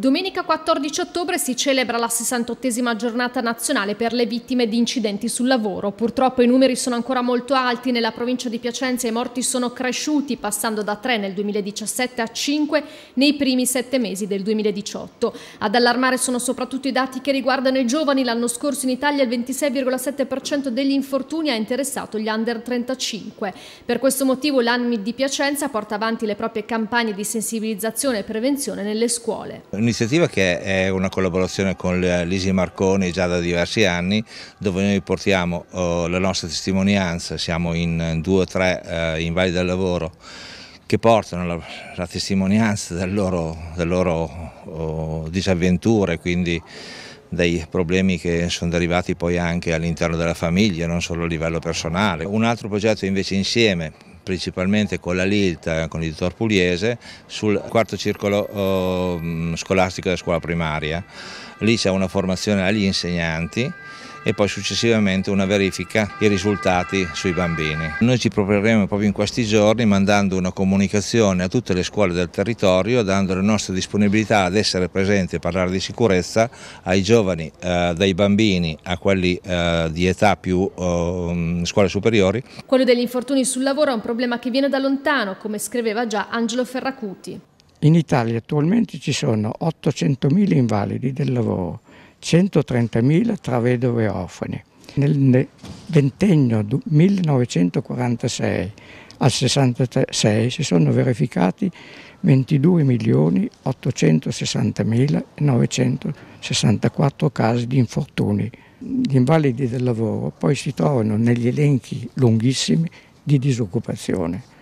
Domenica 14 ottobre si celebra la 68esima giornata nazionale per le vittime di incidenti sul lavoro. Purtroppo i numeri sono ancora molto alti, nella provincia di Piacenza i morti sono cresciuti passando da 3 nel 2017 a 5 nei primi 7 mesi del 2018. Ad allarmare sono soprattutto i dati che riguardano i giovani. L'anno scorso in Italia il 26,7% degli infortuni ha interessato gli under 35. Per questo motivo l'ANMI di Piacenza porta avanti le proprie campagne di sensibilizzazione e prevenzione nelle scuole un'iniziativa che è una collaborazione con l'Isi Marconi già da diversi anni, dove noi portiamo oh, la nostra testimonianza, siamo in due o tre eh, invalidi del lavoro che portano la, la testimonianza delle loro, del loro oh, disavventure, quindi dei problemi che sono derivati poi anche all'interno della famiglia, non solo a livello personale. Un altro progetto invece insieme principalmente con la LILT, con il l'editor pugliese, sul quarto circolo oh, scolastico della scuola primaria. Lì c'è una formazione agli insegnanti e poi successivamente una verifica i risultati sui bambini. Noi ci proporremo proprio in questi giorni mandando una comunicazione a tutte le scuole del territorio dando la nostra disponibilità ad essere presenti e parlare di sicurezza ai giovani, eh, dai bambini a quelli eh, di età più eh, scuole superiori. Quello degli infortuni sul lavoro è un problema che viene da lontano, come scriveva già Angelo Ferracuti. In Italia attualmente ci sono 800.000 invalidi del lavoro, 130.000 tra vedove e orfani. Nel ventennio 1946 al 66 si sono verificati 22.860.964 casi di infortuni. Gli invalidi del lavoro poi si trovano negli elenchi lunghissimi di disoccupazione.